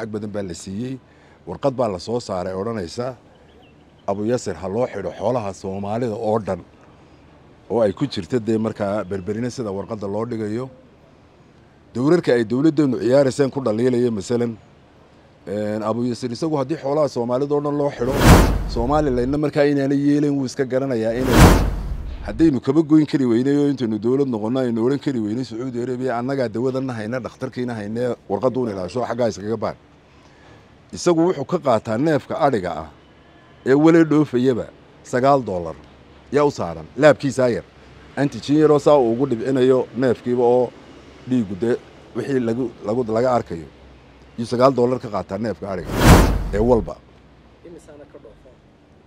lacag badan baa la siiyey warqad baa la soo saaray odhanaysa abuyasir ha loo xidho xoolaha soomaalida oo dhan oo ay ku jirta dee markaa berberina sida warqadda loo dhigayo dowrarka ay dowladdeenu ciyaarayseen ku dhaliilaya masalan abuyasir isagu haddii xoolaha soomaalida oo dhan loo xidho somalilandna markaa inaana yeelayn wuu iska garanayaa inay haddaynu kaba goyn kari weynay oo intaynu dowlad noqonno aynu odhan kari weynay sacuudi arabiya annagaa dawadana hayna dhakhtarkiina haynee warqadduun ilaasho xaggaa iskaga baan isagu wuxuu ka qaataa neefka adhiga ah ee weli dhoofayaba sagaal doolar yaa u saaran laabkiisaa yar antijiyaroo saa uu ugu dhibcinayo neefkiiba oo dhiigu dee wixii laga arkayo yuu sagaal doolar ka qaataa neefka adhiga ee walba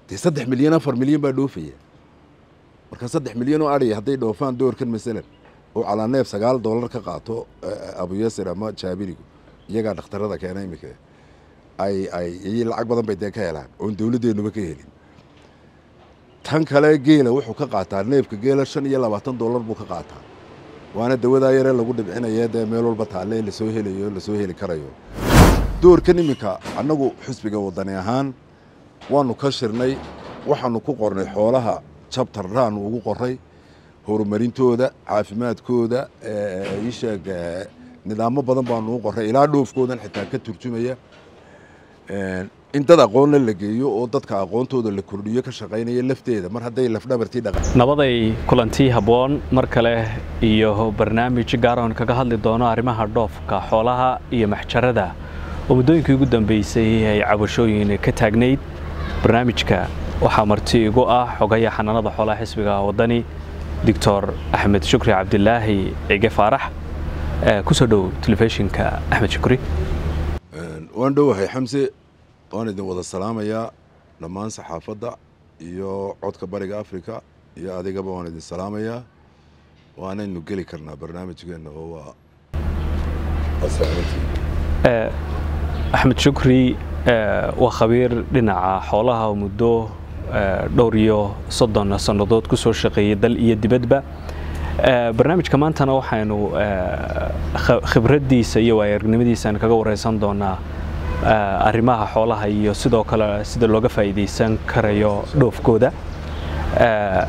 dee saddex milyan afar milyan baa dhoofaya marka saddex milyan oo adhiga hadday dhoofaan doorkan masalan oo calaa neef sagaal doolar ka qaato eh, eh, abuyasir ama jaabirigu iyagaa dhakhtarada keena imika lacag badan bay dee ka helaan oon dowladeenuba ka helin tan kale geela wuxuu ka qaataa neefka geela shan iyo labaatan dollar buu ka qaataa waana dawadaa yaree lagu dhibcinaya dee meel walba taalle lasoo helayo lasoo heli karayo doorkan iminka annagu xusbiga wadani ahaan waanu ka shirnay waxaanu ku qornay xoolaha jabtar raanu ugu qoray horumarintooda caafimaadkooda iisheeg nidaamo badan baannu u qoray ilaa dhoofkoodan xitaa ka turjumaya in dad aqoonna la geeyo oo dadka aqoontooda la kordhiyo ka shaqaynaya lafteeda mar hadday lafdhabartiidhanabaday kulantii habboon mar kale iyo barnaamij gaaroon kaga hadli doono arrimaha dhoofka xoolaha iyo maxjarada oo muddooyinkii ugu dambeysay ay cabashooyin ka taagnayd barnaamijka waxaa marti igu ah xogaya xanaanada xoolaha xisbiga wadani doctor axmed shukri cabdilaahi cige faarax ku soo dhow telefishinka axmed shukri waan dhowahay xamse waan idin wada salaamayaa dhammaan saxaafadda iyo codka bariga africa iyo adigaba waan idin salaamayaa waanaynu geli karnaa barnaamijkeenna oo waa eh, axmed shukri eh, waa khabiir dhinaca xoolaha muddo eh, dhowr iyo soddon sannadood ku soo shaqeeyay dal iyo dibadba barnaamijka maantana waxaynu khibraddiisa iyo waayo aragnimadiisaan kaga wareysan doonaa Eh, arrimaha xoolaha iyo sidoo kale sida looga faa'iidaysan karayo dhoofkooda eh,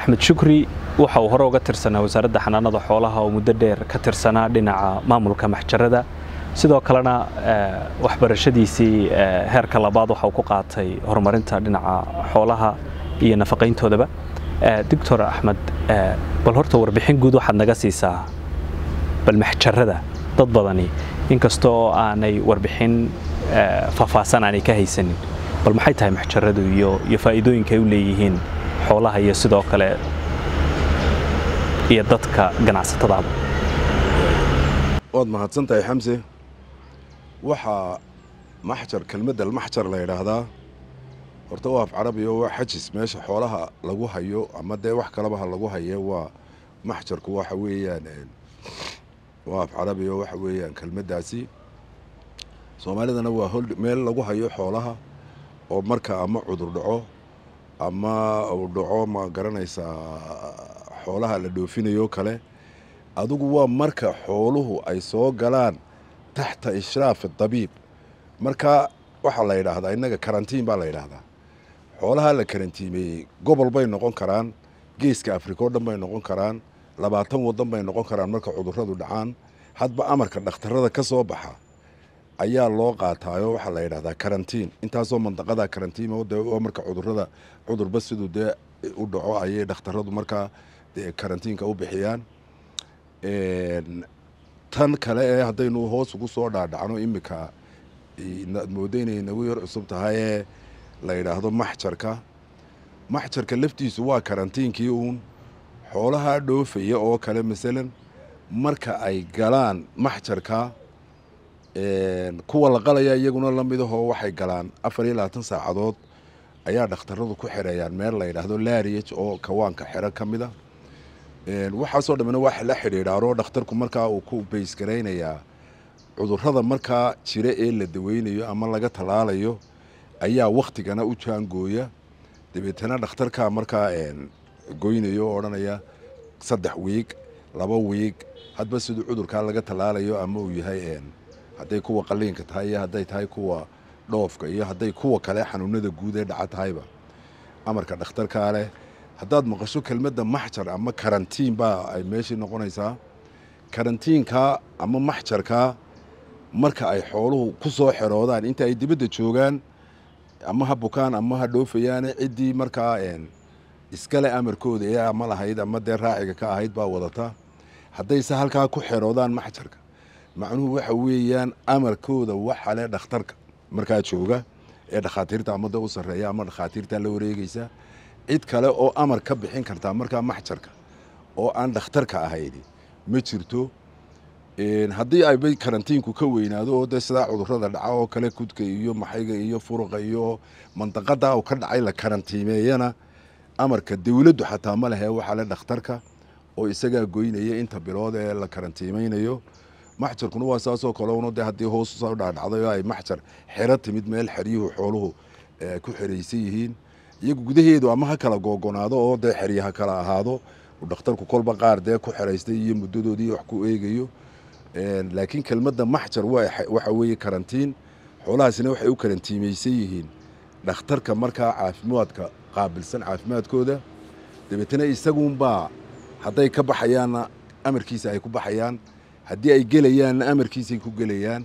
axmed shukri waxa uu hore uga tirsanaa wasaaradda xanaanada xoolaha oo muddo dheer ka tirsanaa dhinaca maamulka maxjarada sidoo kalena eh, waxbarashadiisii heerka labaad waxa uu ku qaatay horumarinta dhinaca xoolaha iyo nafaqayntoodaba doctor axmed bal horta warbixin guud waxaad naga siisaa bal maxjarada dad badani inkastoo aanay warbixin eh, faahfaahsan aanay ka haysanin bal maxay tahay maxjaradu iyo iyo faa'iidooyinkaay u leeyihiin xoolaha iyo sidoo kale iyo dadka ganacsatadaaba waad mahadsan tahay xamse waxaa maxjar kelmadda almaxjar la yidhaahdaa horta waa af carabiyo waa xajis meesha xoolaha lagu hayo ama dee wax kalaba ha lagu haye waa maxjarku waxa weeyaan eh, waa af carabi oo waxa weeyaan kelmaddaasi soomaalidana waa hol meel lagu hayo xoolaha oo marka ama cudur dhaco ama uu dhaco ma garanaysaa xoolaha la dhoofinayoo kale adigu waa marka xooluhu ay soo galaan taxta ishraafi dabiib marka waxaa la yidhaahdaa innaga karantiin baa la yidhaahdaa xoolaha la karantiimeeyey gobol bay noqon karaan geeska afrika oo dhan bay noqon karaan labaatan waddan bay noqon karaan marka cuduradu dhacaan hadba amarka dhakhtarada ka soo baxa ayaa loo qaataayoo waxaa la yidhahdaa karantiin intaasoo mandaqadaa karantiinoo de oo marka cudurrada cudurba siduu dee u dhaco ayay dhakhtaradu markaa karantiinka u bixiyaan tan kale ee haddaynu hoos ugu soo dhaadhacno iminka aad moodo inay nagu yar cusub tahayee la yidhaahdo maxjarka maxjarka laftiisu waa karantiinkii uun xoolaha dhoofaya oo kale masalan marka ay galaan maxjarka kuwa la qalaya iyaguna la midahoo waxay galaan afar iyo labaatan saacadood ayaa dhakhtaradu ku xereeyaan meel la yidhaahdo laariyaj oo kawaanka xero ka mid a ah. waxaasoo dhammina waa la xidhiidhaaroo dhakhtarku markaa uu ku baysgaraynayaa cudurada markaa jira ee la daweynayo ama laga talaalayo ayaa wakhtigana u jaangooya dabeetana dhakhtarkaa markaa goynayo oo odhanaya saddex wiig laba wiig hadba siduu cudurkaa laga tallaalayo ama uu yahay hadday kuwa qaliinka tahay iyo hadday tahay kuwa dhoofka iyo hadday kuwa kale xanuunada guud ee dhaca tahayba amarka dhakhtarkaa ah leh haddaad maqasho kelmadda maxjar ama karantiin baa ay meeshii noqonaysaa karantiinkaa ama maxjarkaa marka ay xooluhu ku soo xeroodaan inta ay dibadda joogaan ama ha bukaan ama ha dhoofayaane ciddii markaa iskale amarkooda iyaga ma lahayd ama dee raaciga ka ahayd baa wadataa haddayse halkaa ku xeroodaan maxjarka macnuhu waxa weeyaan amarkooda waxa leh dhakhtarka markaa jooga ee dhakhaatiirta amada u sarreeya ama dhakhaatiirtaa la wareegaysa cid kale oo amar ka bixin kartaa markaa maxjarka oo aan dhakhtarka ahaydi ma jirto haddii ayba karantiinku ka weynaado oo dee sidaa cudurada dhaca oo kale kudka iyo maxayga iyo furuqa iyo mandaqadaa u ka dhacay la karantiimeeyana amarka dawladdu xataa ma lehe waxaa le dhakhtarka oo isagaa goynaya inta bilood ee la karantiimaynayo maxjarkuna waa saasoo kalena de haddii hoosusa dhacdhacday ay maxjar xero timid meel xeryuhu xooluhu eh, ku xeraysan yihiin iyagu gudaheedu ama ha kala googonaado oo dee xeryaha kala ahaado dhakhtarku kolba qaar dee ku xeraystay iyo muddadoodii wax ku eegayo eh, laakiin kelmadda maxjar waxa weeye karantiin xoolahaasina waxay u karantiimaysan yihiin dhakhtarka markaa caafimaadka qaabilsan caafimaadkooda dabeetana isagunbaa hadday ka baxayaanna amarkiisa ay ku baxayaan haddii ay gelayaanna amarkiisay ku gelayaan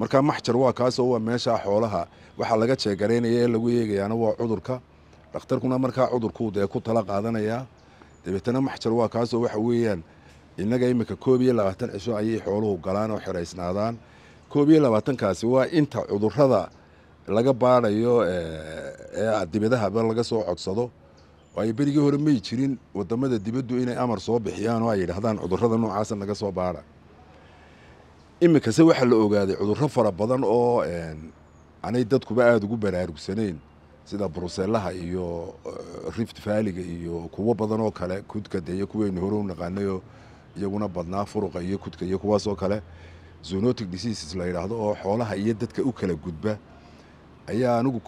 markaa maxjar waa kaasoo waa meeshaa xoolaha waxaa laga jeegaraynaya ee lagu eegayaana waa cudurka dhakhtarkuna markaa cudurkuu dee ku tala qaadanayaa dabeetana maxjar waa kaasoo waxa weeyaan innaga imminka koob iyo labaatan cisho ayay xooluhu galaan oo xiraysnaadaan koob iyo labaatankaasi waa inta cudurrada laga baarayo eh, dibadahaba laga soo codsado waayo berigii hore may jirin wadamada dibaddu inay amar soo bixiyaan oo ay yidhaahdaan cudurrada noocaasa naga soo baara iminkase waxaa la ogaaday cudurro fara badan oo anay dadkuba aada ugu baraarugsanayn sida brusellaha iyo eh, rift valiga iyo kuwo badan oo kale kudka deiyo kuweynu hore u iyaguna badnaa furuqa iyo kudka iyo kuwaasoo kale zoonotic diseases la yidhaahdo oo xoolaha iyo dadka u kala gudba ayaa anigu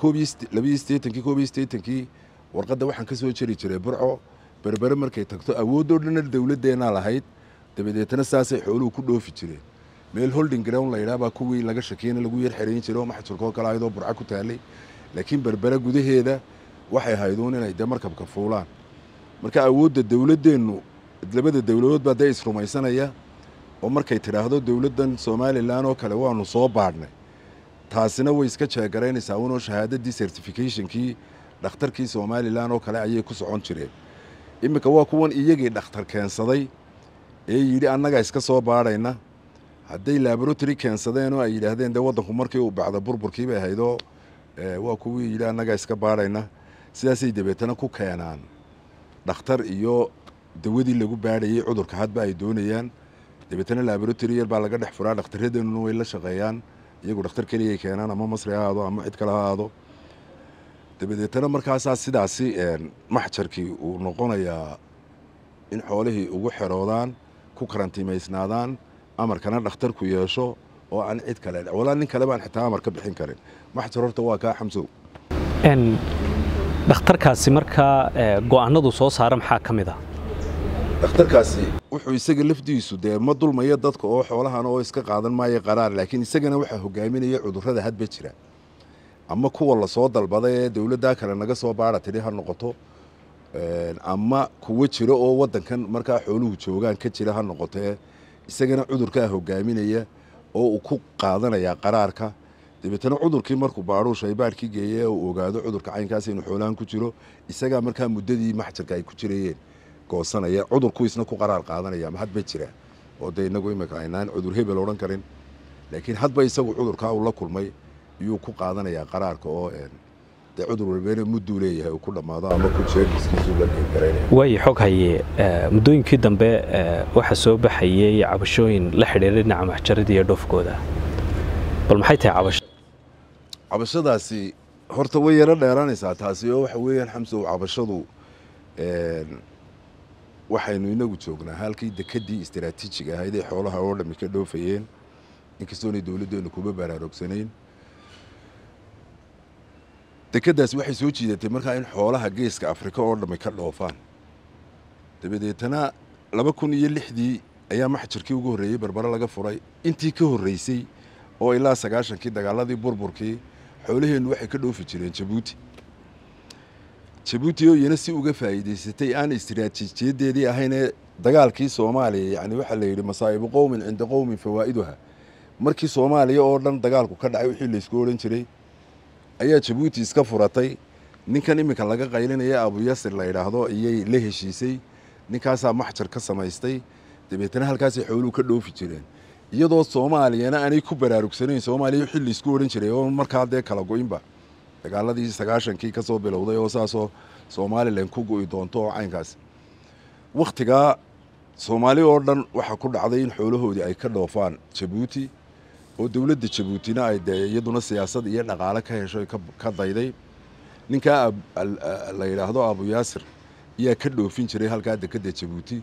labiyo sideetankii koob iyo sideetankii warqadda waxaan ka soo jari jiray burco berbere markay tagto awoodoo dhanna dowladdeenaa lahayd dabadeetna saasay xooluhu ku dhoofi jireen meel holding ground layidhaha baa kuwii laga shakiyana lagu yar jiray oo maxjurkoo kale ayadoo burco ku taalay laakiin berbere gudaheeda waxay hayduun inay dee markabka fuulaan marka awoodda dowladdeennu labada dowladoodbaa dee isrumaysanaya oo markay tidhaahdo dowladdan somalilan oo kale waanu soo baadhnay taasina way iska jaagaraynaysaa unoo shahaadadii certificationkii dhakhtarkii somalilan oo kale ayay ku socon jireen iminka waa kuwan iyagii dhakhtar keensaday ee yidhi annagaa iska soo baadhayna hadday laboratory keensadeen oo ay yidhaahdeen dee waddanku markii uu baxdo burburkii ahaydoo eh, waa kuwii yidhi annagaa iska baadhayna sidaasay dabeetana ku keenaan dhakhtar iyo dawadii lagu baadhayey cudurka hadba ay doonayaan dabeetana laboratory yar baa laga dhex furaa dhakhtarradeenuna way la shaqeeyaan iyagu dhakhtar keliyay keenaan ama masri ha ahaado ama cid kale ha ahaado dabadeetana markaasaa sidaasi maxjarkii uu noqonayaa in xoolihii ugu xeroodaan ku karantiimaysnaadaan amarkana dhakhtarku yeesho oo aan cid kale walaa nin kale baan xitaa amar ka bixin karin maxjar horta waa kaa xamsow dhakhtarkaasi markaa eh, go'aanadu soo saara maxaa ka mid ah dhakhtarkaasi wuxuu isaga lafdiisu dee ma dulmaya dadka oo xoolahana oo iska qaadan maayo qaraar laakiin isagana waxaa hogaaminaya cudurrada hadba jira ama kuwa lasoo dalbada ee dowladdaa kale naga soo baara ha noqoto ama kuwo jira oo waddankan markaa xooluhu joogaan ka jira ha noqotee isagana cudurkaa hogaaminaya oo uu ku qaadanayaa qaraarka dabeetana cudurkii markuu baaruu shaybaadhkii geeye uu ogaado cudurka caynkaas inuu xoolaan ku jiro isagaa markaa muddadii maxjirka ay ku jirayeen goosanaya cudurku isna ku qaraar qaadanaya ama hadba jira oo dee inagu imika aynaan cudur hebel odhan karin laakiin hadba isagu cudurkaa uu la kulmay iyuu ku qaadanayaa qaraarka oo dee cudur walbeena mudduu leeyahay uu ku dhammaado ama ku jeegiskiisuuwaayi xog haye muddooyinkii dambe waxaa soo baxayey cabashooyin la xidhiira dhinaca maxjarada iyo dhoofkooda bal maxay tahay cabasho cabashadaasi horta way yaro dheeraanaysaa taasi oo waxa weeyaan xamsow cabashadu waxaynu inagu joognaa halkii dekadii istaraatiijiga ahayd ee xoolaha oo dhammi ka dhoofayeen inkastoonay dowladdeenu kuma baraarugsanayn dekadaas waxay soo jiidatay markaa in xoolaha geeska afrika oo dhammi ka dhoofaan dabadeetana laba kun iyo lixdii ayaa maxjirkii ugu horreeyey barbaro laga furay intii ka horreysay oo ilaa sagaashankii dagaaladii burburkii xoolaheennu waxay ka dhoofi jireen jabuuti jabuuti oo iyana si uga faa'iidaysatay aan istiraatiijiyadeedii ahaynee dagaalkii soomaaliya yani waxaa la yidhi masaa'ibu qowmin cinda qowmin fawaa'iduha markii soomaaliya oo dhan dagaalku ka dhacay wixii laysku odhan jiray ayaa jabuuti iska furatay ninkan iminka laga qaylinaya abuyasir la yidhaahdo iyay la heshiisay ninkaasaa maxjar ka samaystay dabeetana halkaasay xooluhu ka dhoofi jireen iyadoo soomaaliyana aanay ku baraarugsanayn soomaaliya xilli isku odhan jiray oo markaa dee kala go'inba dagaaladii sagaashankii kasoo bilowday oo saasoo somalilan ku go'i doonto oo caynkaas wakhtigaa soomaali oo dhan waxaa ku dhacday in xoolahoodii ay ka dhoofaan jabuuti oo dowladda jabuutina ay dee iyaduna siyaasad iyo dhaqaale ka heshoy ka dayday ninkaa la yidhaahdo abu yaasir ayaa ka dhoofin jiray halkaa dekadda jabuuti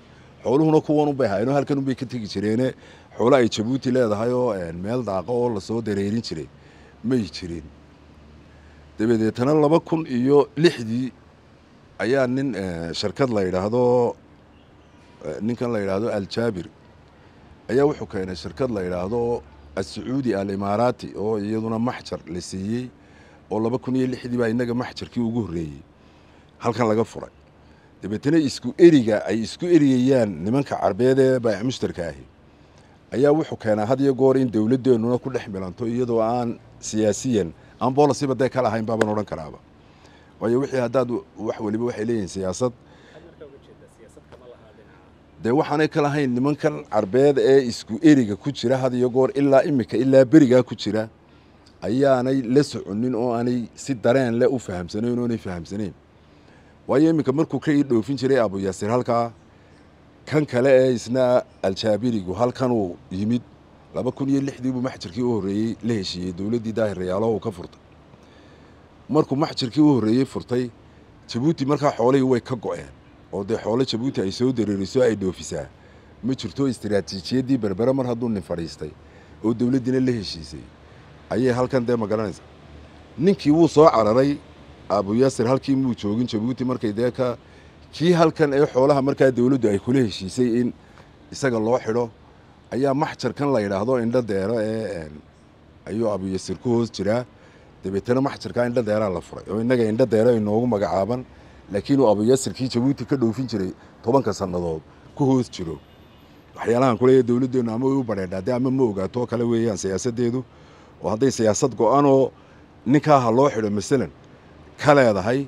xooluhuna kuwan unbay haayno halkan unbay ka tegi jireene xoolo ay jabuuti leedahay oo meel daaqa oo lasoo dareerin jiray may jirin dabadeetana laba kun iyo lixdii ayaa nin eh, shirkad la yidhaahdo eh, ninkan la yidhaahdo aljaabir ayaa wuxuu keenay shirkad la yidhaahdo asacuudi alimaaraati oo iyaduna maxjar la siiyey oo laba kun iyo lixdii baa innaga maxjarkii ugu horreeyey halkan laga furay dabeetana isku eriga ay isku erigayaan nimanka carbeed ee baayac mushtarka ahi ayaa wuxuu keenaa had iyo goor in dowladdeennuna ku dhex milanto iyadoo aan siyaasiyan aan boolasiba dee kala ahayn baabaan odhan karaaba waayo wixii haddaad wax weliba waxay leeyihiin siyaasad dee waxaanay ka lahayn nimankan carbeed ee isku eriga ku jira had iyo goor ilaa iminka ilaa berigaa ku jira ayaanay la soconin oo aanay si dareen leh u fahamsanayn oonay fahamsanayn waayo iminka markuu ka ii dhoofin jiray aabuyasiir halkaa kan kale ee isna aljaabirigu halkanuu yimid laba kun iyo lixdiibuu maxjirkii u horreeyey la heshiiyey dowladdii daahirayaalo uu ka furtay markuu maxjirkii u horreeyey furtay jabuuti markaa xoolihii way ka go'een oo dee xoolo jabuuti ay soo dareeriso ay dhoofisaa ma jirto istiraatiijiyaddii berbere mar hadduu nin fadhiistay oo dowladdiina la heshiisay ayay halkan dee ma garanaysa ninkii wuu soo cararay abuyaasir halkii muu joogin jabuuti markay dee ka kii halkan ee xoolaha markaa dowladdu ay kula heshiisay in isaga loo xidho ayaa maxjarkan la yidhaahdo indho deero ee ayuu abiyasiir ku hoos jiraa dabeetana maxjarkaa indho deeraa la furay oo innaga indho deera inoogu magacaaban laakiin uu abiyasirkii jabuuti ka dhoofin jiray tobanka sannadood ku hoos jiro waxyaalahan kuleeya dowladdeennu ama u badheedhaa dee ama ma ogaato kale weeyaan siyaasaddeedu oo hadday siyaasad go-anoo ninkaaha loo xidho masalan ka leedahay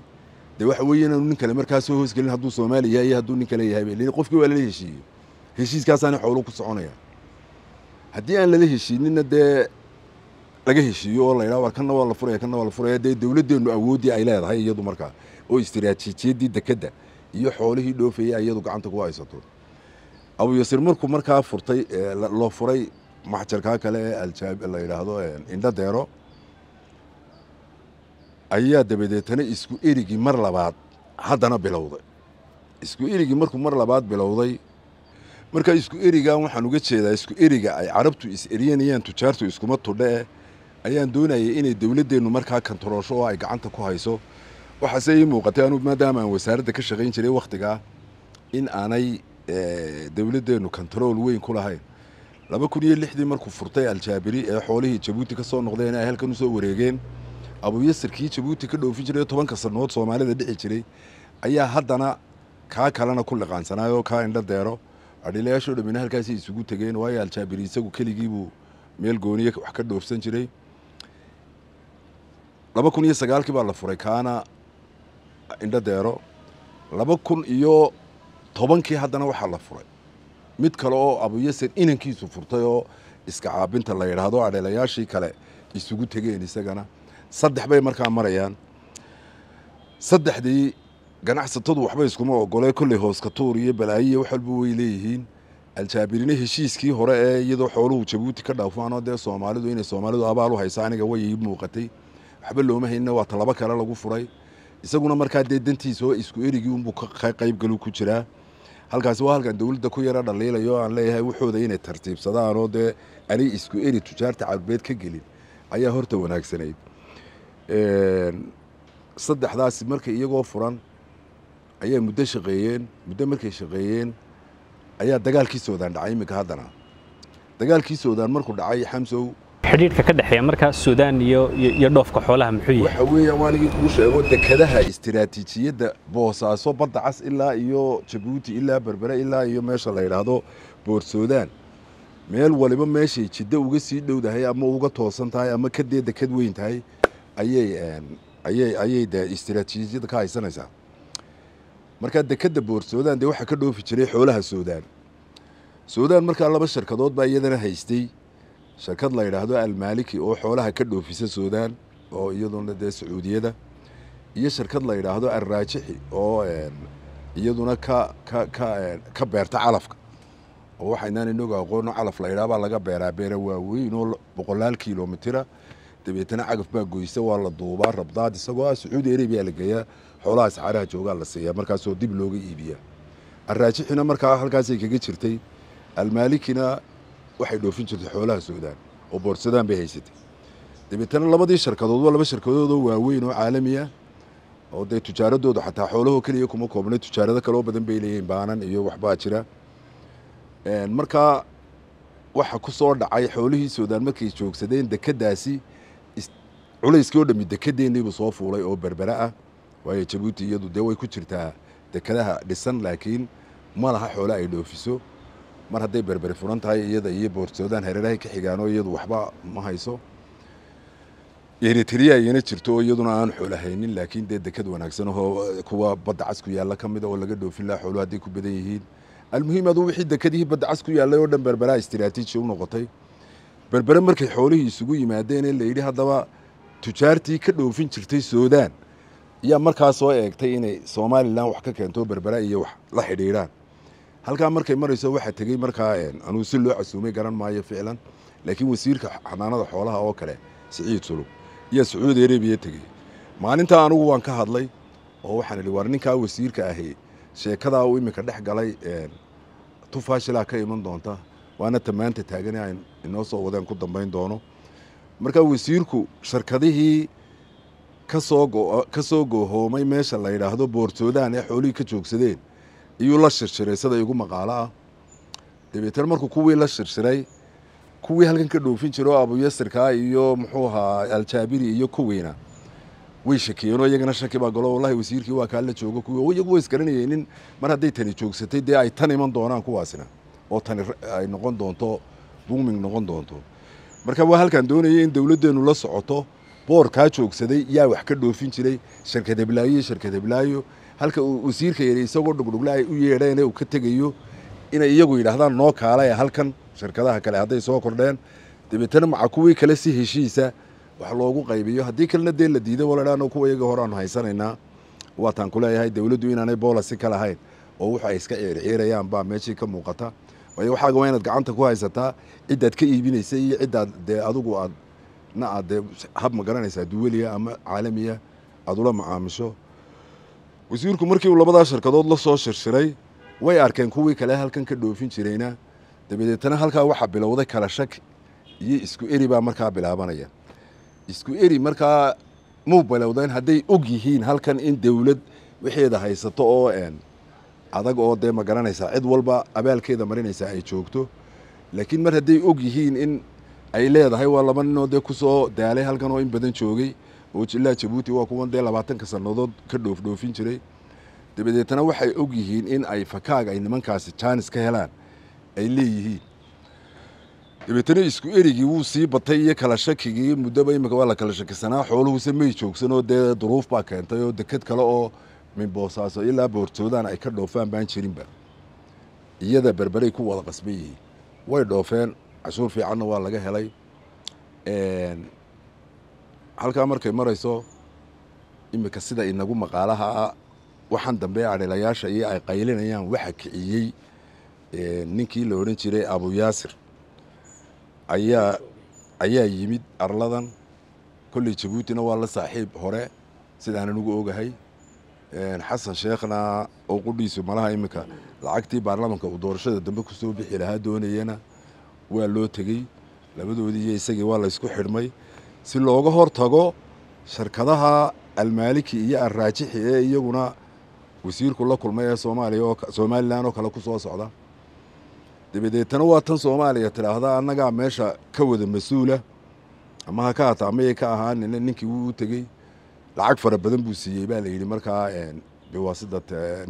dee waxa weeye inaanu nin kale markaa soo hoosgelin hadduu soomaali yahay iyo hadduu nin kale yahay bay qofkii waa lala heshiiyey heshiiskaasaana xoolo ku soconaya haddii aan lala heshiinina dee laga heshiiyo oo laydha war kanna waa la furaya kanna waa la furaya dee dowladdeennu awooddii ay leedahay iyadu markaa oo istiraatiijiyadii dekedda iyo xoolihii dhoofayay iyadu gacanta kuwa haysato abuyasiir marku markaa furtay loo furay maxjarkaa kale ee aljaab la yidhaahdo indho deero ayaa dabadeetana isku erigii mar labaad haddana bilowday isku erigii markuu mar labaad bilowday marka isku erigan waxaan uga jeedaa isku eriga ay carabtu is-eryanayaan tujaartu iskuma tudhe ayaan doonayay inay dowladdeennu markaa kantaroosho oo ay gacanta ku hayso waxaase ii muuqatay anu maadaama aan wasaaradda ka shaqayn jiray wakhtigaa in aanay eh, dowladdeennu kantarool weyn ku lahayn laba kun iyo lixdii markuu furtay aljaabiri ee xoolihii jabuuti ka soo noqdeen ay halkan usoo wareegeen abuyasarkii jabuuti ka dhoofin jiray tobanka sannood soomaalida dhici jiray ayaa haddana kaa kalena ku liqaansanaayoo kaa indho deero adhiilayaashoo dhammina halkaasay isugu tageen waayo aljaabiri isagu keligiibuu meel gooniya wax ka dhoofsan jiray laba kun iyo sagaalkii baa la furay kaana indho deero laba kun iyo tobankii haddana waxaa la furay mid kale oo abuyasir inankiisu furtay oo iska caabinta la yidhaahdo adhiilayaashii kale isugu tegeen isagana saddex bay markaa marayaan saddexdii ganacsatadu waxba iskuma ogolee kolley hooskatuur iyo balaayiya wax walba way leeyihiin aljaabirine heshiiskii hore ee iyadoo xooluhu jabuuti ka dhaafaan dee soomaalidu inay soomaalidu abaal haysa aniga way ii muuqatay waxba looma hayna waa talabo kale lagu furay isaguna markaa dee dantiisa oo isku erigii unbuu qaybgalu ku jiraa halkaasi waa halkan dowladda ku yara dhaliilayo aan leeyahay waxooda inay tartiibsadaan oo dee anay isku eri tujaarta carbeed ka gelin ayaa horta wanaagsanayd saddexdaasi marka iyagoo furan ayaa muddo shaqeeyeen muddo markay shaqeeyeen ayaa dagaalkii soodaan dhacay imminka haddana dagaalkii soodaan markuu dhacay xamsow xidhiidhka ka dhexeeya markaas suudaan iyo dhoofka xoolaha muxuu yahay waxa weeyaan waanigii kuu sheego dekadaha istiraatiijiyadda boosaaso badda cas ilaa iyo jabuuti ilaa berbere ilaa iyo meesha la yidhaahdo boorsoodaan meel waliba meeshay jiddo uga sii dhowdahay ama uga toosan tahay ama kadee dekad weyn tahay ayay ayay ayay de ka haysanaysaa markaa dekeda boorsoodan dee waxaa ka dhoofi jiray xoolaha suudaan suudaan markaa laba shirkadood baa iyadana haystay shirkad la yidhaahdo almaaliki oo xoolaha ka dhoofisa suudaan oo iyaduna dee sacuudiyada iyo shirkad la yidhaahdo alraajixi oo eh, iyaduna ka ka ka eh, ka beerta calafka oo waxaynaan inagu aqoono calaf la yidhaha baa laga beeraa beera waaweyn oo boqolaal kilomitira dabeetana cagaf baa goysa waa la duubaa rabdaad isagoo ah sacuudi arabiya la geeyaa xoolaha iscaaraha joogaa la siiyaa markaasoo dib looga iibiyaa arraajixina markaa halkaasay kaga jirtay almaalikina waxay dhoofin jirtay xoolaha socdaan oo boorsadaan bay haysatay dabeetana labadii sharkadoodba laba sharkadoodoo waaweyn oo caalamiah oo dee tujaaradooda xataa xoolahoo keliya kuma koobnay tujaarado kaloo badan bay leeyihiin baanan iyo waxbaa jira markaa waxa ku dhacay xoolihii sodaan markay joogsadeen dekeddaasi culayskii oo dhammi dekedeennii buu soo fuulay oo berbere ah waayo jabuuti iyadu dee way ku jirtaa dekedaha dhisan laakiin ma laha xoole ay dhoofiso mar hadday berberi furan tahay iyada iyo boorsoodaan hareerahay ka xigaano iyadu waxba ma hayso eritrea iyana jirto oo iyaduna aan xoolahaynin laakiin dee deked wanaagsan ahoo eh, kuwa badda cas ku yaalla ka mida oo laga dhoofin laha xooluhu hadday ku badan yihiin almuhiim aduu wixii dekedihii badda cas ku yaallay oo dhan berberaha istiraatiiji u noqotay berbere markay xoolihii isugu yimaadeen ee la haddaba tujaartii ka dhoofin jirtay soodaan yaa markaasoo eegtay inay somalilan wax ka keento berbera iyo wax la xidhiidhaan halkaa markay marayso waxaa tegey markaa anuu si loo casuumay garan maayo ficlan laakiin wasiirka xanaanada xoolaha oo kale siciid sulub iyo sacuudi arabiya tegey maalintaa anugu waan ka hadlay oo waxaan idhi waar ninkaa wasiirka ahi sheekadaa uu iminka dhex galay tufaashilaa ka iman doonta waana tamaanta taagane aan inoo soo wadeen ku dambayn doono markaa wasiirku sharkadihii kasoo goohoomay meesha la yidhaahdo boortoodan ee xoolihii ka joogsadeen iyuu la shirshiray sida igu maqaalo ah dabeetana markuu kuwii la shirshiray kuwii halkan ka dhoofin jira oo abuyasirkaa iyo muxuu ahaa aljaabiri iyo kuwiina way shakiyeenoo iyagana shaki baa galo wallahi wasiirkii waa kaa la joogo kuwi iyagu wa isgaranayeenin mar hadday tani joogsatay dee ay tan iman doonaan kuwaasina oo tani ay noqon doonto duuming noqon doonto marka waa halkaan doonayay in dowladdeennu la socoto boorkaa joogsaday yaa wax ka dhoofin jiray sharkad heblaayo sharkad heblaayo halka wasiirka yar isagoo dhugdhuglaa u yeedheen uu ka tegayo inay iyagu yidhaahdaan noo kaalaya halkan shirkadaha kale hadday soo kordheen dabeetana maca kuwii kale si heshiisa wax loogu qaybiyo haddii kalena dee la diiday waladhaan kuwa iyaga horeaanu haysanaynaa waataan ku leeyahay dowladdu inaanay boolasi ka lahayn oo wax ay iska ciirciirayaan baa meeshii ka muuqata waayo waxaaga waa inaad gacanta ku haysataa ciddaad ka iibinaysa iyo ciddaad dee adugu aad dhinaca dee hab ma garanaysaa duwaliya ama caalamiya aada ula macaamisho wasiirku markii uu labadaa shirkadood la soo shirshiray way arkeen kuwii kale halkan ka dhoofin jirayna dabadeetana halkaa waxaa bilowday kala shaki iyo isku eri baa markaa bilaabanaya isku eri markaa muu bilowdeen hadday og yihiin halkan in dawlad waxeeda haysato oo adag oo dee ma garanaysaa cid walba abaalkeeda marinaysaa ay joogto laakiin mar hadday og yihiin in ay leedahay waa laba ninoo dee kusoo daalay halkan oo in badan joogay oo jilaa jabuuti waa kuwan dee labaatanka sannadood ka dhoofdhoofin jiray dabadeetna waxay og yihiin in ay fakaaga ay nimankaasi jaanis ka helaan ay leeyihiin dabeetna isku erigii wuu sii batay iyo kala shakigii muddoba imika waa la kala shakisanaa xooluhuse may joogsanoo dee duruuf baa keentay oo deked kale oo minboosaaso ilaa boortoodaan ay ka dhoofaan baan jirinba iyada berberay ku wada qasban yihiin way dhoofeen cashuur fiicanna waa laga helay halkaa markay marayso iminka sida inagu maqaalaha waxaan dambe adhelayaasha iyo ay qaylinayaan waxa kiciyey ninkii la odhan jiray abu yaasir ayaa ayaa yimid arladan kolley jabuutina waa la saaxiib hore sidaan anugu ogahay xasan sheekhna oo qudhiisu malaha iminka lacagtii baarlamaanka uu doorashada dambe ku soo bixi lahaa doonayana waa loo tegey labadoodii isagii waa laysku xidhmay si looga hor tago shirkadaha almaaliki iyo alraajixi ee iyaguna wasiirku la kulmay ee soomaaliya somalilan oo kale ku socda dabadeetana waa tan soomaaliya tidhaahda annagaa meesha ka wada mas-uula ama ha ka ataa mayay ka ahaanina ninkii wuu u tegey lacag fara badan buu siiyey baa layidhi markaa biwaasida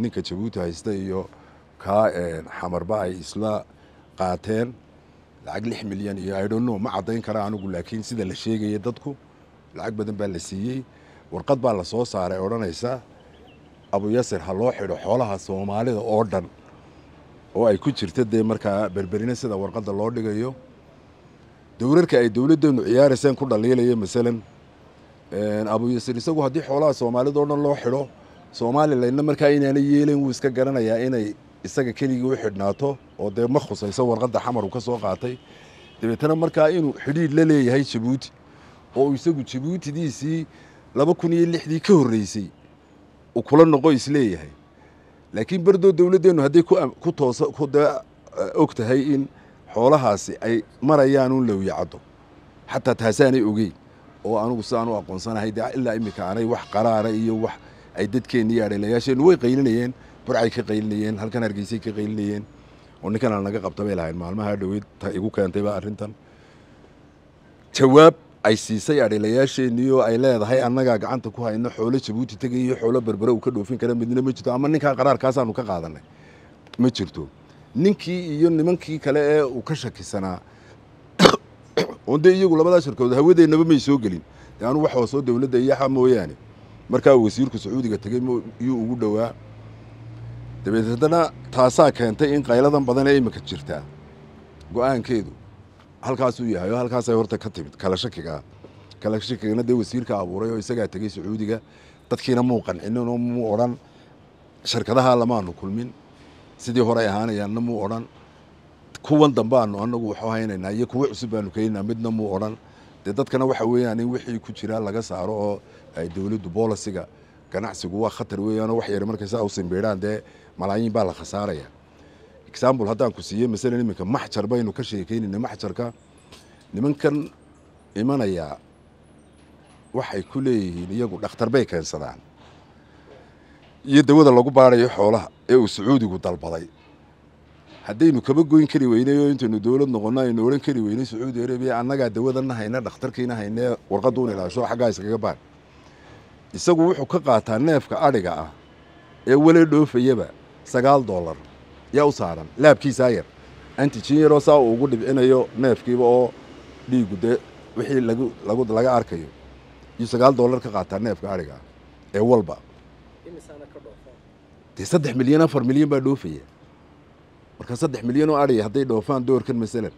ninka jabuuti haysta iyo kaa xamarba ay isla qaateen lacag lix milyan iyo idhono ma caddayn kara anigu laakiin sida la sheegaya dadku lacag badan baa la siiyey warqad baa la soo saaray odhanaysa abuyasir ha loo xidho xoolaha soomaalida oo dhan oo ay ku jirta dee markaa berberina sida warqadda loo dhigayo dowrarka ay dowladdeenu ciyaarayseen ku dhaliilaya masalan abuyasir isagu haddii xoolaha soomaalida oo dhan loo xidho soomaalilayna markaa inaana yeelayn wuu iska garanayaa inay isaga keligii u xidhnaato oo dee ma khusayso warqadda xamar uu ka soo qaatay dabeetana markaa inuu xidhiir la leeyahay jabuuti oo isagu jabuutidiisii laba kun iyo lixdii ka horreysay uu kula noqo isleeyahay laakiin bardoo dowladdeennu hadday ku toosa eh, og tahay in xoolahaasi ay marayaanuun lawya caddo xataa taasaanay ogeyn oo anugu si u aqoonsanahay de ilaa immika aanay wax qaraara iyo wax ay dadkeenni iyo adheelayaasheennu way qaylinayeen burcay ka qaylinayeen halkan hargeysay ka qaylinayeen oo ninkana naga qabta bay lahayn maalmaha dhaweyd ta igu keentayba arrintan jawaab ay siisay adhilayaasheeniioo ay leedahay annagaa gacanta ku hayno xoolo jabuuti tegay iyo xoolo berbere uu ka dhoofin kara midna ma jirto ama ninkaa qaraarkaasaanu ka qaadanay ma jirto ninkii iyo nimankii kale ee uu ka shakisanaa oon iyagu labadaa shirkood hawadeennaba may soo gelin de anugu waxaa soo dowladda iyaxa mooyaane markaa wasiirku sacuudiga tegey iyuu ugu dhowaa dabeed taasaa keentay in qayladan badan ee iminka jirtaa go'aankeedu halkaasuu yahay oo halkaasay horta ka timid kala shakigaa kala shakigana dee wasiirka abuuray oo isagaa tegey sacuudiga dadkiina muu qancinin oo muu odhan shirkadaha lamaanu kulmin sidii horay ahaanayaanna muu odhan kuwan dambaanu anagu waxu haynaynaa iyo kuwo cusub baanu keenaynaa midna muu odhan dee dadkana waxa weeyaan in wixii ku jira laga saaro oo ay dowladdu boolisiga ganacsigu waa khatar weeyaanoo wax yar markay saa dee malaayiin baa la khasaaraya example haddaan ku siiyey masalan iminka maxjar baynu ka sheekeynayna maxjarka nimankan imanaya waxay ku leeyihiin iyagu dhakhtar bay keensadaan iyo dawada lagu baarayo xoolaha ee uu sacuudigu dalbaday haddaynu kaba goyn kari weynay oo intaynu dowlad noqonno aynu odhan kari weynay sacuudi arabiya annagaa dawadana hayna dhakhtarkiina haynee warqaduun ilaasho xaggaa iskaga baar isagu wuxuu ka qaataa neefka adhiga ah ee wele dhoofayaba sagaal doolar yaa u saaran laabkiisaa yar antijiyaroo saa uu ugu dhibcinayo neefkiiba oo dhiiggu dee wixii laga arkayo yuu sagaal doolar ka qaataa neefka ariga ee walba dee saddex milyan afar milyan baa dhoofaya marka saddex milyan oo ariga hadday dhoofaan doorkan masalan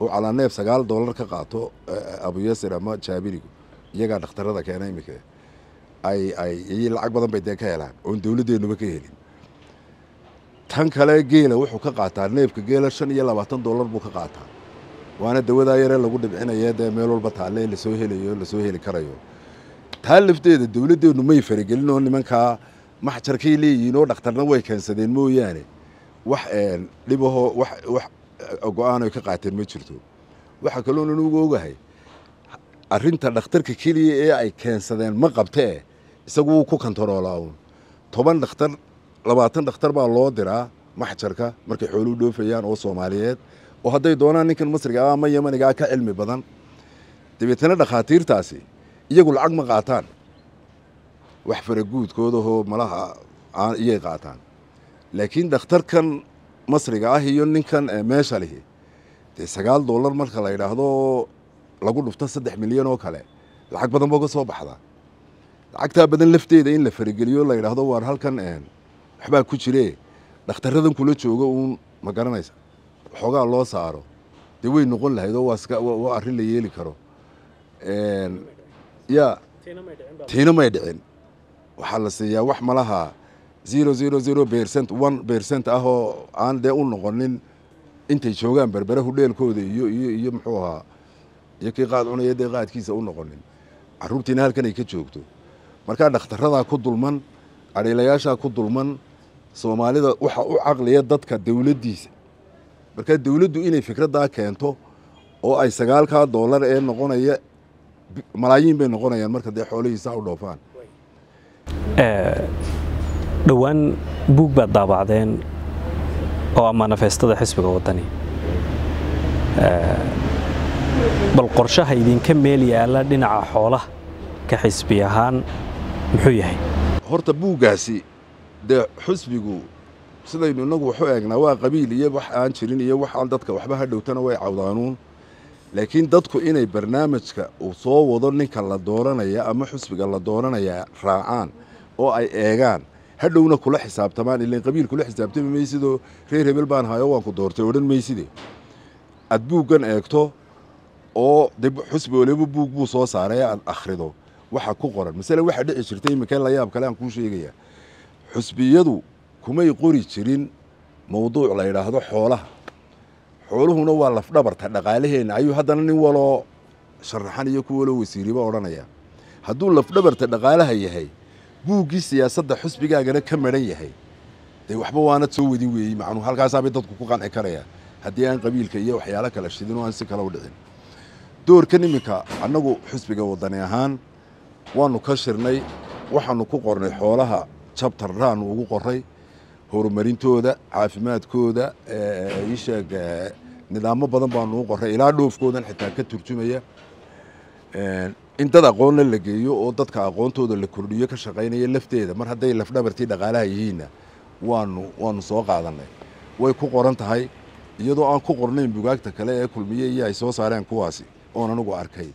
oo calaa neef sagaal doolar ka qaato abuyasir ama jaabirigu iyagaa dhakhtarada keena imika ay ay lacag badan bay dee ka helaan oon dowladdeennuba ka helin tan kale geela wuxuu ka qaataa neebka geela shan iyo labaatan dollar buu ka qaataa waana dawadaa yaree lagu dhibcinaya dee meel walba taalle lasoo helayo lasoo heli karayo taa lafteeda dowladdeennu may faragelin oo nimankaa maxjarkay leeyihiin oo dhakhtarna way keensadeen mooyaane wax eh, dhibahoo wax wax eh, go-aanoy ka qaateen ma jirto waxaa kaloon anugu ogahay arrinta dhakhtarka keliya ee ay keensadeen ma qabtee isagu wuu ku kantaroolaa uun toban dhakhtar labaatan dhakhtar baa loo diraa maxjarka markay xooluu dhoofayaan oo soomaaliyeed oo hadday doonaan ninkan masriga ah ama yamanigaa ka cilmi badan dabeetana dhakhaatiirtaasi iyagu lacag ma qaataan wax faraguudkoodahoo malaha iyay qaataan laakiin dhakhtarkan masriga ah iyo ninkan eh, meesha lihi dee sagaal dollar marka la yidhaahdo lagu dhufto saddex milyan oo kale lacag badan ba uga soo baxdaa lacagtaa badan lafteeda in la farageliyo la yidhaahdo waar halkan eh, waxbaa ku jire dhakhtarradan kula joogo uun ma garanaysa xoogaa loo saaro dee way noqon lahayd oo waa arrin la yeeli karo ya tiina may dhicin waxaa la siiyaa wax malaha zero zero zero percent one percent ah oo aan dee u noqonin intay joogaan berbera hudheelkooda iyo iyo iyo muxuu ahaa iyo kii qaad cunaya dee qaadkiisa u noqonin carruurtiina halkan ay ka joogto markaa dhakhtaradaa ku dulman cadhiilayaashaa ku dulman soomaalida waxa u caqliya dadka dowladdiisa markaa dowladdu inay fikraddaa keento oo ay sagaalkaa doolar ee noqonaya malaayiin bay noqonayaan marka dee xoolihii sax u dhoofaan dhowaan buug baad daabacdeen oo ah manifestada xisbiga waddani bal qorshaha idinka meel yaalla dhinaca xoolaha ka xisbi ahaan muxuu yahay horta buuggaasi dee xusbigu sidaynu inagu waxu eegnaa waa qabiil iyo wax aan jirin iyo waxaan dadka waxba ha dhowtana way cawdaanuun laakiin dadku inay barnaamijka uu soo wado ninka la dooranaya ama xusbiga la dooranaya raacaan oo ay eegaan hadhowna kula xisaabtamaan ilan qabiil kula xisaabtami maysidoo reer hebel baan hayo waanku doortay odhan mayside aad buuggan eegto oo de xusbi waliba buug buu soo saaray aad akhrido waxa ku qoran masale waxaa dhici jirtay imikeen layaab kale aan kuu sheegayaa xusbiyadu kumay qori jirin mawduuc la yidhaahdo xoolaha xooluhuna waa lafdhabarta dhaqaalaheenna ayuu haddana nin waloo sharaxan iyo ku waloo wasiiriba odhanaya hadduu lafdhabarta dhaqaalaha yahay buuggii siyaasadda xusbigaagana ka madhan yahay dee waxba waanad soo wadin weeyey macnuu halkaasaabay dadku ku qanci karaya haddii aan qabiilka iyo waxyaalo kala shidin oo aan si kala u dhicin doorkan iminka annagu xusbiga waddani ahaan waanu ka shirnay waxaanu ku qornay xoolaha jabtar raanu ugu qoray horumarintooda caafimaadkooda iisheeg nidaamo badan baanu ugu qoray ilaa dhoofkoodan xitaa ka turjumaya in dad aqoonna la geeyo oo dadka aqoontooda la kordhiyo ka shaqaynaya lafteeda mar hadday lafdhabartii dhaqaalaha yihiinna waanu waanu soo qaadanay way ku qoran tahay iyadoo aan ku qornayn bugaagta kale ee kulmiye iyo ay soo saareen kuwaasi oon anigu arkay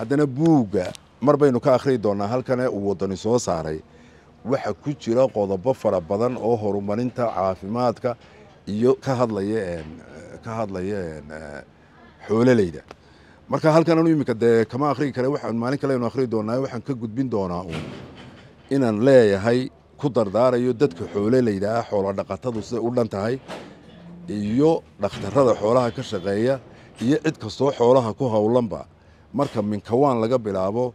haddana buugga mar baynu ka akhriyi doonaa halkane uu wadani soo saaray waxa ku jira qodobo fara badan oo horumarinta caafimaadka iyo ka hadlaya ka hadlaya xoololeyda marka halkan anu iminka dee kama akhriyi kare waxaan maalin kaleaynu akhriyi doonnaa waxaan ka gudbin doonaa uun inaan leeyahay ku dardaarayo dadka xoololeyda ah xoolodhaqatadu siday u dhan tahay iyo dhakhtarrada xoolaha ka shaqeeya iyo cid kastoo xoolaha ku howlanba marka minkawaan laga bilaabo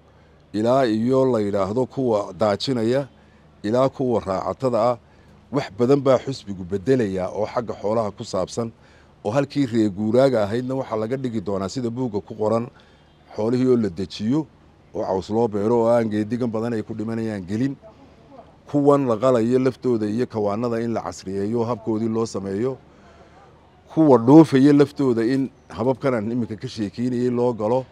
ilaa iyo la yidhaahdo kuwa daajinaya ilaa kuwa raacatada ah wax badan baa xusbigu bedelayaa oo xagga xoolaha ku saabsan oo halkii reeguuraaga ahaydna waxaa laga dhigi doonaa sida buugga ku qoran xoolihii oo la dejiyo oo caws loo beero oo aan geedigan badan ay ku dhimanayaan gelin kuwan la qalayo laftooda iyo kawaanada in la casriyeeyo habkoodii loo sameeyo kuwa dhuufaya laftooda in hababkanaan iminka ka sheekeynayay loo galo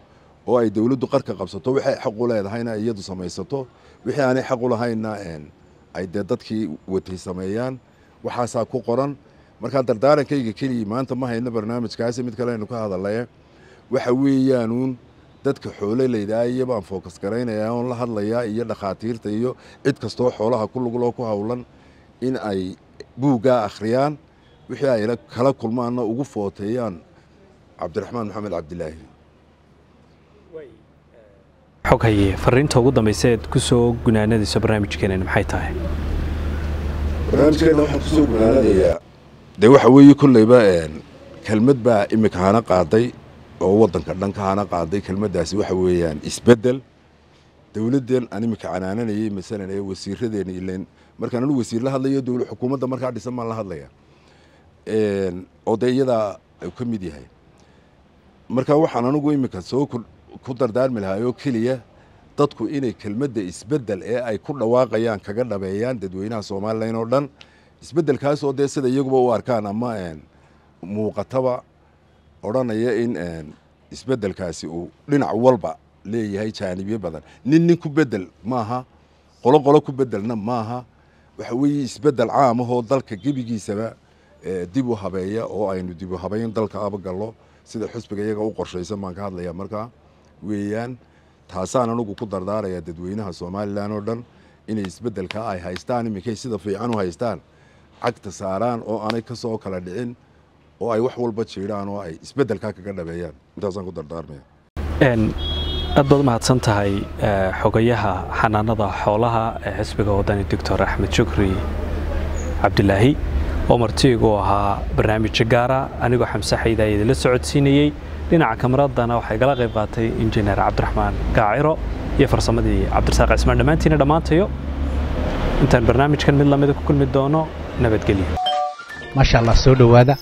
oo ay dowladdu qarka qabsato waxay xaq u leedahayna iyadu samaysato wixii aanay xaq u lahaynna ay dee dadkii watay sameeyaan waxaasaa ku qoran markaa dardaarankayga keligii maanta ma hayno barnaamijkaasi mid kale aynu ka hadallaye waxa weeyaanuun dadka xoole layidhaaha iyabaan fookas garaynayaa oon la hadlayaa iyo dhakhaatiirta iyo cid kastoo xoolaha ku lugloo ku howlan in ay buuggaa akhriyaan wixii ay kala kulmaanna ugu footeeyaan cabdiraxmaan maxamed cabdilaahi xog haye fariinta ugu dambaysa eed ku soo gunaanadayso maxay tahay barnaamijkeena waxaan kusoo gunaanadayaa dee waxa weeye kollayba kelmad baa imika hana qaaday oo waddanka dhan hana qaaday kelmaddaasi waxa weeyaan isbeddel dowladdan aan imika canaananayay masalan ee wasiiradeena ilan markaan anu wasiir la hadlayo dowla xukuumadda markaa dhisan baan la hadlaya oo dee iyadaa ka mid yahay markaa waxaan anigu imika soo kordh ku dardaarmilahayoo keliya dadku inay kelmadda isbeddel ee ay ku dhawaaqayaan kaga dhabeeyaan dadweynaha somalilan oo dhan isbeddelkaasoo dee sida iyaguba u arkaan ama muuqataba odhanaya in isbeddelkaasi uu dhinac walba leeyahay jaanibyo badan nin nin ku bedel maaha qolo qolo ku beddelna maaha waxa weeye isbeddel caam dalka gebigiisaba dib u habeeya oo aynu dib u habayn dalka abagallo sida xusbiga iyaga u qorshaysan baan ka hadlayaa markaa weeyaan taasaan anugu ku dardaaraya dadweynaha somalilan oo dhan inay isbeddelka ay haystaan iminkay sida fiican u haystaan cagta saaraan oo aanay kasoo kala dhicin oo ay wax walba jiidhaan oo ay isbeddelkaa kaga dhabeeyaan intaasaan ku dardaarmaya aad baad u tahay eh, xogayaha xanaanada xoolaha ee xisbiga wadani doctor axmed shukri cabdilaahi oo martiigu ahaa barnaamija jagaara anigoo xamse xaydaa idinla socodsiinayey dhinaca kamaraddana waxaa igala qayb qaatay injineer cabdiraxmaan gaaciro iyo farsamadii cabdirasaaq cismaan dhammaantiina dhammaantayo intaan barnaamijkan mid lamida ku kulmi doono nabadgelyo maasha allah soo dhowaada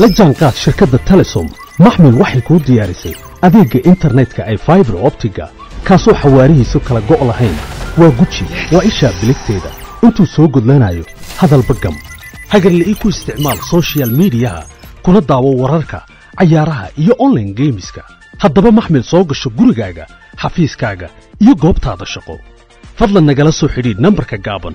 la jaanqaad shirkadda telesom maxmil waxay kuu diyaarisay adeegga internetka ay faibar optiga kaasoo xawaarihiisu kala go' lahayn waa guji waa ishaa biligteeda intuu soo gudlanaayo hadalba gam hagarla ii ku isticmaal sochial miidiyaha kuna daawo wararka cayaaraha iyo online geemiska haddaba maxmil soo gasho gurigaaga xafiiskaaga iyo goobtaada shaqo fadlan nagala soo xidhiidh nambarka gaaban